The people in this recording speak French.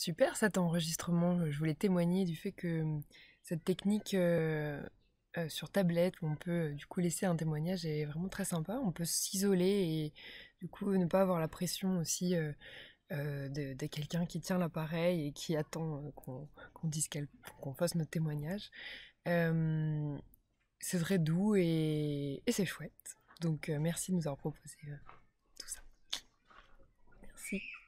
Super cet enregistrement. Je voulais témoigner du fait que hum, cette technique euh, euh, sur tablette où on peut euh, du coup laisser un témoignage est vraiment très sympa. On peut s'isoler et du coup ne pas avoir la pression aussi de, quelqu'un qui tient l'appareil et qui attend qu'on dise qu'on fasse notre témoignage. Hum, c'est très doux et c'est chouette. Donc merci de nous avoir proposé tout ça. Merci.